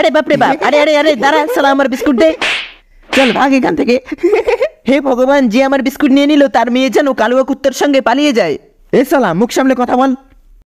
আরে বাপরে বাপ আরে আরে আরে দাঁড়া চলো আমার বিস্কুট দে চল ভাগ এখান থেকে হে ভগবান যে আমার বিস্কুট নিয়ে নিল তার মেয়ে যেন কালুয়া কুত্তার সঙ্গে পালিয়ে যায় এ সালাম মুখ সামলে কথা বল